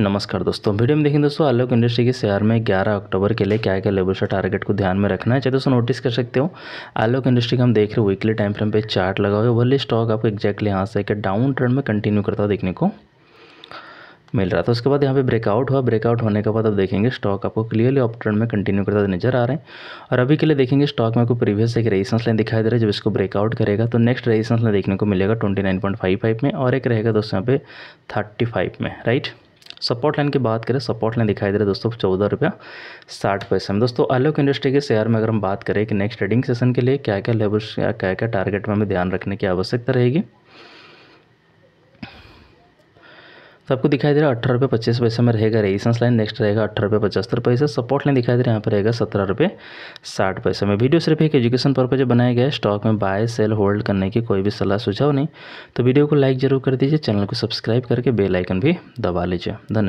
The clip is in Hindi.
नमस्कार दोस्तों वीडियो में देखें दोस्तों आलोक इंडस्ट्री के शेयर में 11 अक्टूबर के लिए क्या क्या लेवल टारगेट को ध्यान में रखना है चाहे दोस्तों नोटिस कर सकते हो आलोक इंडस्ट्री का हम देख रहे हो वीकली टाइम फ्रेम पे चार्ट लगा हुआ है वर्ली स्टॉक आपको एक्जैक्टली यहाँ से डाउन ट्रेंड में कंटिन्यू करता हुआ देखने को मिल रहा था उसके बाद यहाँ पे ब्रेकआउट हुआ ब्रेकआउट होने के बाद अब देखेंगे स्टॉक आपको क्लियरली अप ट्रेंड में कंटिन्यू करता नजर आ रहे हैं और अभी के लिए देखेंगे स्टॉक में आपको प्रीवियस एक रेजिस्टेंस लाइन दिखाई दे रहा है जब इसको ब्रेकआउट करेगा तो नेक्स्ट रेजिस्टेंस लाइन देखने को मिलेगा ट्वेंटी में और एक रहेगा दोस्तों यहाँ पे थर्टी में राइट सपोर्ट लाइन की बात करें सपोर्ट लाइन दिखाई दे रहा है दोस्तों चौदह रुपया साठ पैसे में दोस्तों आलोक इंडस्ट्री के शेयर में अगर हम बात करें कि नेक्स्ट ट्रेडिंग सेशन के लिए क्या क्या लेवल्स क्या क्या टारगेट में हमें ध्यान रखने की आवश्यकता रहेगी सबको दिखाई दे रहा है अठारह रुपये पच्चीस पैसे में रहेगा रेजिस्टेंस लाइन नेक्स्ट रहेगा अठारह रुपये पचहत्तर पैसे सपोर्ट लाइन दिखाई दे रहा है यहाँ पर रहेगा सत्रह रुपये साठ पैसे में वीडियो सिर्फ एक एजुकेशन पर्पज बनाया गया है स्टॉक में बाय सेल होल्ड करने की कोई भी सलाह सुझाव नहीं तो वीडियो को लाइक जरूर कर दीजिए चैनल को सब्सक्राइब करके बेलाइकन भी दबा लीजिए धन्यवाद